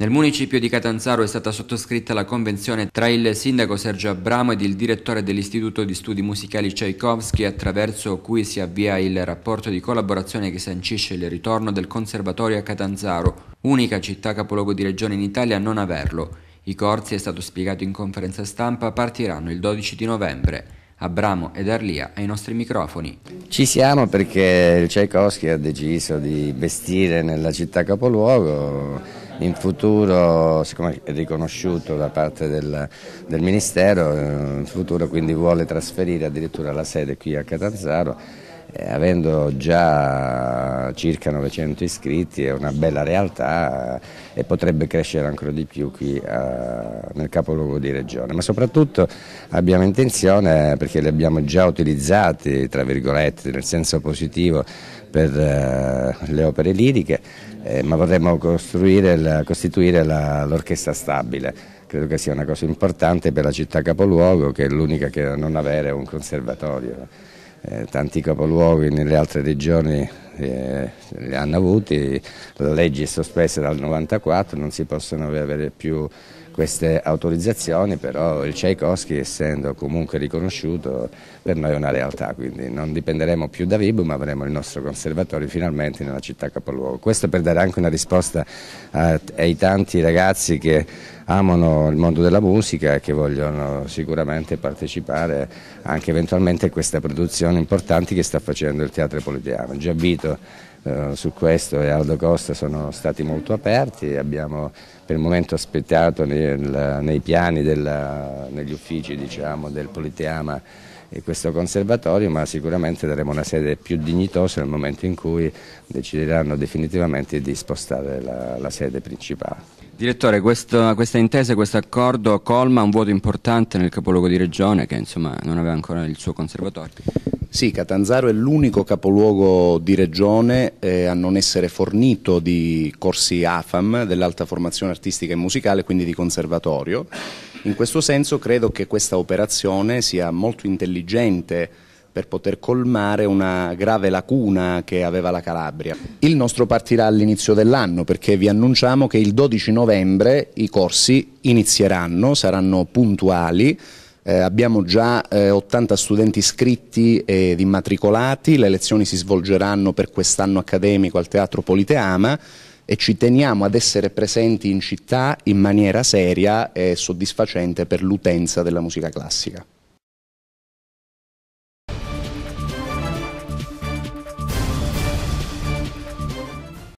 Nel municipio di Catanzaro è stata sottoscritta la convenzione tra il sindaco Sergio Abramo ed il direttore dell'Istituto di Studi Musicali Tchaikovsky attraverso cui si avvia il rapporto di collaborazione che sancisce il ritorno del conservatorio a Catanzaro, unica città capoluogo di regione in Italia a non averlo. I corsi, è stato spiegato in conferenza stampa, partiranno il 12 di novembre. Abramo ed Arlia ai nostri microfoni. Ci siamo perché il Tchaikovsky ha deciso di vestire nella città capoluogo in futuro, siccome è riconosciuto da parte del, del Ministero, eh, in futuro quindi vuole trasferire addirittura la sede qui a Catanzaro eh, avendo già circa 900 iscritti è una bella realtà eh, e potrebbe crescere ancora di più qui eh, nel capoluogo di regione, ma soprattutto abbiamo intenzione, perché li abbiamo già utilizzati, tra virgolette, nel senso positivo, per eh, le opere liriche, eh, ma vorremmo la, costituire l'orchestra stabile credo che sia una cosa importante per la città capoluogo che è l'unica che non avere un conservatorio. Eh, tanti capoluoghi nelle altre regioni eh, li hanno avuti, la legge è sospesa dal 94, non si possono avere più queste autorizzazioni, però il Tchaikovsky essendo comunque riconosciuto per noi è una realtà, quindi non dipenderemo più da Vibo ma avremo il nostro conservatorio finalmente nella città capoluogo. Questo per dare anche una risposta a, ai tanti ragazzi che amano il mondo della musica e che vogliono sicuramente partecipare anche eventualmente a questa produzione importante che sta facendo il Teatro Politeano. Già Vito eh, su questo e Aldo Costa sono stati molto aperti, abbiamo per il momento aspettato nel, nei piani, della, negli uffici diciamo, del Politeama questo conservatorio, ma sicuramente daremo una sede più dignitosa nel momento in cui decideranno definitivamente di spostare la, la sede principale. Direttore, questo, questa intesa questo accordo colma un vuoto importante nel capoluogo di regione che insomma, non aveva ancora il suo conservatorio. Sì, Catanzaro è l'unico capoluogo di regione eh, a non essere fornito di corsi AFAM dell'alta formazione artistica e musicale, quindi di conservatorio. In questo senso credo che questa operazione sia molto intelligente per poter colmare una grave lacuna che aveva la Calabria. Il nostro partirà all'inizio dell'anno perché vi annunciamo che il 12 novembre i corsi inizieranno, saranno puntuali, eh, abbiamo già eh, 80 studenti iscritti ed immatricolati, le lezioni si svolgeranno per quest'anno accademico al Teatro Politeama e ci teniamo ad essere presenti in città in maniera seria e soddisfacente per l'utenza della musica classica.